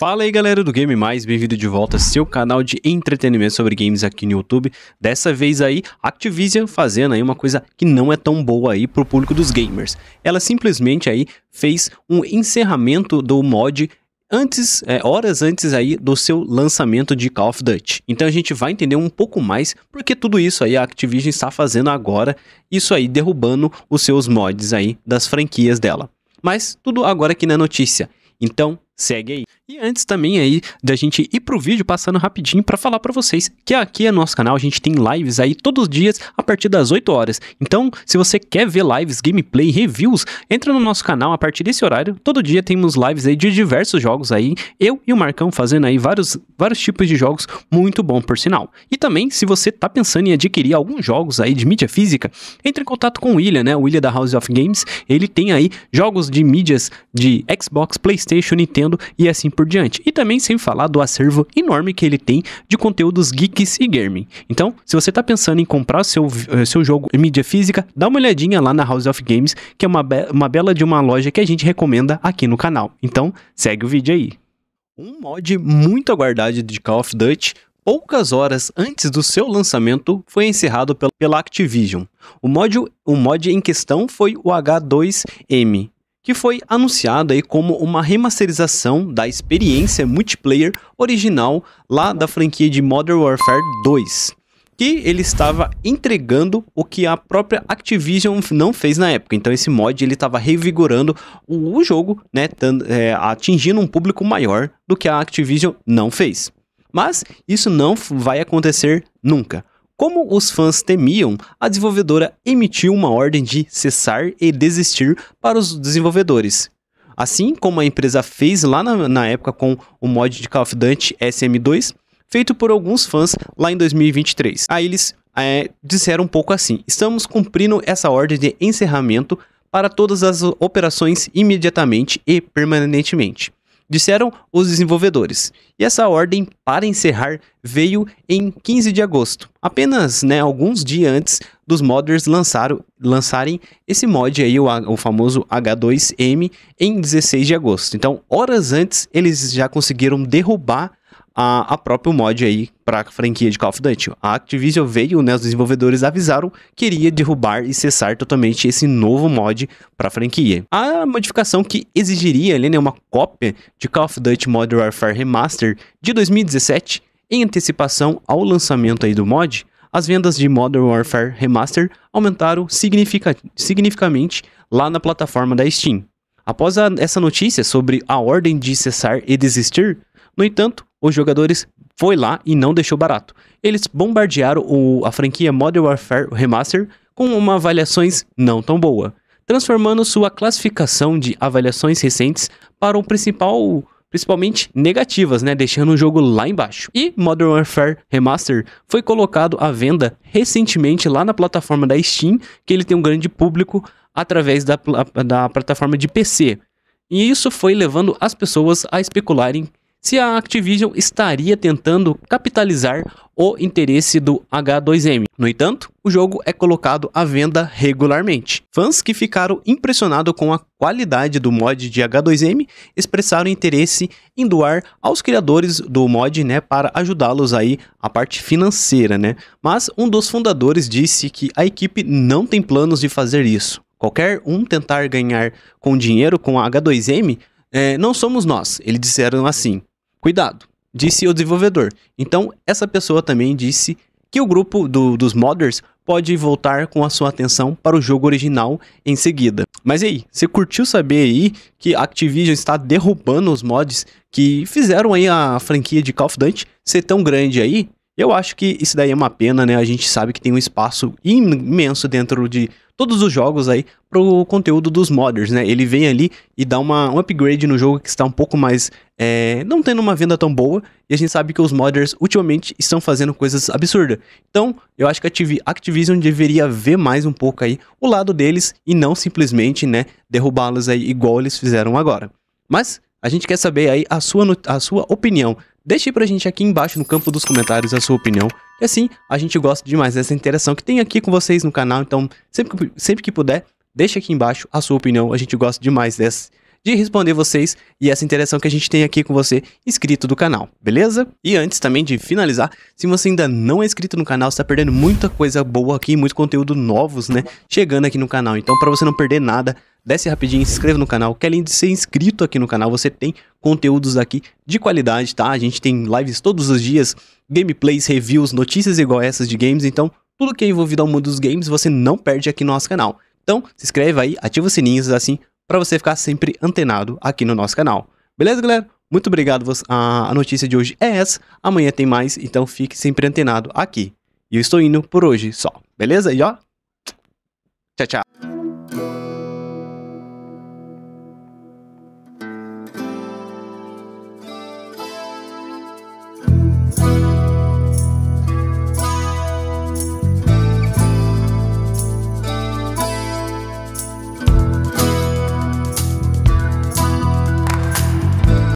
Fala aí galera do Game Mais, bem-vindo de volta ao seu canal de entretenimento sobre games aqui no YouTube. Dessa vez aí, Activision fazendo aí uma coisa que não é tão boa aí pro público dos gamers. Ela simplesmente aí fez um encerramento do mod antes, é, horas antes aí do seu lançamento de Call of Duty. Então a gente vai entender um pouco mais porque tudo isso aí a Activision está fazendo agora, isso aí derrubando os seus mods aí das franquias dela. Mas tudo agora aqui na notícia. Então, segue aí. E antes também aí da gente ir pro vídeo passando rapidinho para falar para vocês que aqui é nosso canal, a gente tem lives aí todos os dias a partir das 8 horas. Então, se você quer ver lives, gameplay, reviews, entra no nosso canal a partir desse horário. Todo dia temos lives aí de diversos jogos aí, eu e o Marcão fazendo aí vários vários tipos de jogos, muito bom por sinal. E também, se você tá pensando em adquirir alguns jogos aí de mídia física, entre em contato com o William, né? O William da House of Games, ele tem aí jogos de mídias de Xbox, PlayStation, Nintendo e assim por diante. E também sem falar do acervo enorme que ele tem de conteúdos geeks e gaming. Então, se você está pensando em comprar seu, eh, seu jogo em mídia física, dá uma olhadinha lá na House of Games, que é uma, be uma bela de uma loja que a gente recomenda aqui no canal. Então, segue o vídeo aí. Um mod muito aguardado de Call of Duty, poucas horas antes do seu lançamento, foi encerrado pela, pela Activision. O mod, o mod em questão foi o H2M, que foi anunciado aí como uma remasterização da experiência multiplayer original lá da franquia de Modern Warfare 2, que ele estava entregando o que a própria Activision não fez na época. Então esse mod ele estava revigorando o jogo, né, é, atingindo um público maior do que a Activision não fez. Mas isso não vai acontecer nunca. Como os fãs temiam, a desenvolvedora emitiu uma ordem de cessar e desistir para os desenvolvedores. Assim como a empresa fez lá na, na época com o mod de Call of Duty SM2, feito por alguns fãs lá em 2023. Aí eles é, disseram um pouco assim: estamos cumprindo essa ordem de encerramento para todas as operações imediatamente e permanentemente disseram os desenvolvedores. E essa ordem para encerrar veio em 15 de agosto, apenas né, alguns dias antes dos modders lançaram, lançarem esse mod aí, o, o famoso H2M, em 16 de agosto. Então, horas antes, eles já conseguiram derrubar a, a próprio mod aí para a franquia de Call of Duty. A Activision veio, né, os desenvolvedores avisaram que iria derrubar e cessar totalmente esse novo mod para a franquia. A modificação que exigiria ali, né, uma cópia de Call of Duty Modern Warfare Remaster de 2017 em antecipação ao lançamento aí do mod, as vendas de Modern Warfare Remaster aumentaram significa significativamente lá na plataforma da Steam. Após a, essa notícia sobre a ordem de cessar e desistir, no entanto, os jogadores foi lá e não deixou barato. Eles bombardearam o, a franquia Modern Warfare Remaster com uma avaliações não tão boa, transformando sua classificação de avaliações recentes para o principal principalmente negativas, né, deixando o jogo lá embaixo. E Modern Warfare Remaster foi colocado à venda recentemente lá na plataforma da Steam, que ele tem um grande público através da, da plataforma de PC. E isso foi levando as pessoas a especularem se a Activision estaria tentando capitalizar o interesse do H2M. No entanto, o jogo é colocado à venda regularmente. Fãs que ficaram impressionados com a qualidade do mod de H2M expressaram interesse em doar aos criadores do mod, né, para ajudá-los aí a parte financeira, né? Mas um dos fundadores disse que a equipe não tem planos de fazer isso. Qualquer um tentar ganhar com dinheiro com a H2M é, não somos nós, eles disseram assim. Cuidado, disse o desenvolvedor. Então, essa pessoa também disse que o grupo do, dos modders pode voltar com a sua atenção para o jogo original em seguida. Mas e aí, você curtiu saber aí que a Activision está derrubando os mods que fizeram aí a franquia de Call of Duty ser tão grande aí? Eu acho que isso daí é uma pena, né? A gente sabe que tem um espaço imenso dentro de todos os jogos aí pro conteúdo dos modders, né? Ele vem ali e dá uma, um upgrade no jogo que está um pouco mais. É, não tendo uma venda tão boa. E a gente sabe que os modders ultimamente estão fazendo coisas absurdas. Então, eu acho que a TV, Activision deveria ver mais um pouco aí o lado deles e não simplesmente, né, derrubá-los aí igual eles fizeram agora. Mas, a gente quer saber aí a sua, a sua opinião. Deixe pra gente aqui embaixo no campo dos comentários a sua opinião. E assim, a gente gosta demais dessa interação que tem aqui com vocês no canal. Então, sempre que, sempre que puder, deixe aqui embaixo a sua opinião. A gente gosta demais dessa, de responder vocês e essa interação que a gente tem aqui com você, inscrito do canal, beleza? E antes também de finalizar, se você ainda não é inscrito no canal, está perdendo muita coisa boa aqui, muito conteúdo novos, né? Chegando aqui no canal. Então, para você não perder nada, desce rapidinho, se inscreva no canal, que além de ser inscrito aqui no canal, você tem conteúdos aqui de qualidade, tá? A gente tem lives todos os dias, gameplays, reviews, notícias igual essas de games, então tudo que é envolvido ao mundo dos games você não perde aqui no nosso canal. Então, se inscreve aí, ativa os sininhos, assim para você ficar sempre antenado aqui no nosso canal. Beleza, galera? Muito obrigado, a notícia de hoje é essa, amanhã tem mais, então fique sempre antenado aqui. E eu estou indo por hoje só, beleza? E ó, tchau, tchau.